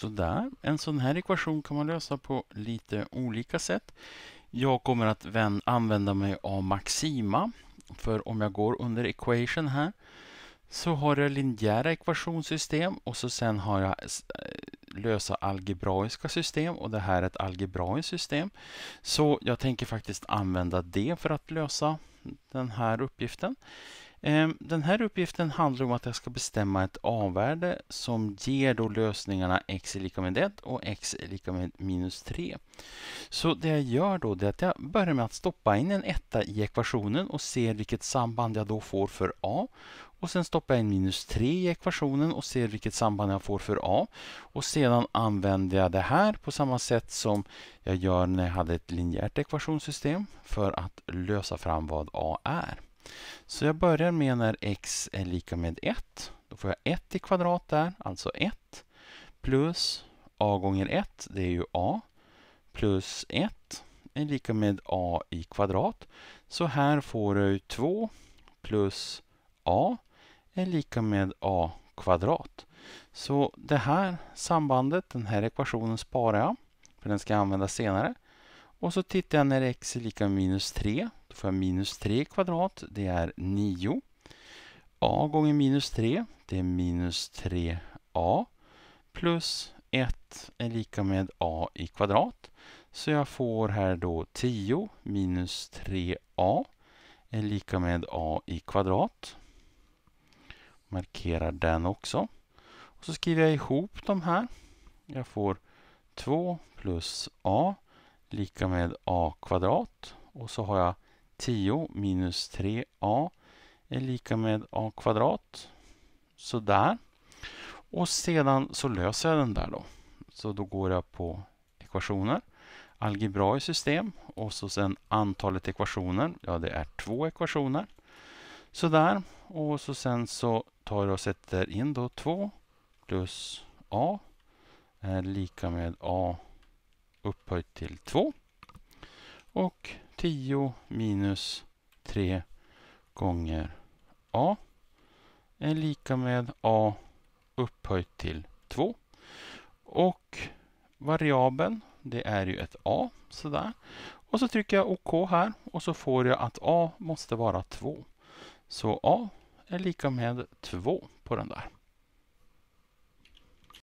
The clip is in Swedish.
Sådär, en sån här ekvation kan man lösa på lite olika sätt. Jag kommer att använda mig av maxima. För om jag går under equation här så har jag linjära ekvationssystem och så sen har jag eh, lösa algebraiska system och det här är ett algebraiskt system. Så jag tänker faktiskt använda det för att lösa den här uppgiften. Ehm, den här uppgiften handlar om att jag ska bestämma ett a-värde som ger då lösningarna x är lika med 1 och x är lika med minus 3. Så det jag gör då är att jag börjar med att stoppa in en etta i ekvationen och ser vilket samband jag då får för a. Och sen stoppar jag in minus 3 i ekvationen och ser vilket samband jag får för a. Och sedan använder jag det här på samma sätt som jag gör när jag hade ett linjärt ekvationssystem för att lösa fram vad a är. Så jag börjar med när x är lika med 1. Då får jag 1 i kvadrat där, alltså 1. Plus a gånger 1, det är ju a. Plus 1 är lika med a i kvadrat. Så här får jag 2 plus a är lika med a kvadrat. Så det här sambandet, den här ekvationen sparar jag, för den ska jag använda senare. Och så tittar jag när x är lika med minus 3 får jag minus 3 kvadrat, det är 9. a gånger minus 3, det är minus 3a plus 1 är lika med a i kvadrat. Så jag får här då 10 minus 3a är lika med a i kvadrat. Markerar den också. Och så skriver jag ihop de här. Jag får 2 plus a lika med a kvadrat. Och så har jag 10 minus 3a är lika med a kvadrat. Sådär. Och sedan så löser jag den där då. Så då går jag på ekvationer, algebraiskt system och så sen antalet ekvationer. Ja, det är två ekvationer. Sådär. Och så sen så tar jag och sätter in då 2 plus a är lika med a upphöjt till 2. Och 10 minus 3 gånger a är lika med a upphöjt till 2. Och variabeln, det är ju ett a, sådär. Och så trycker jag OK här och så får jag att a måste vara 2. Så a är lika med 2 på den där.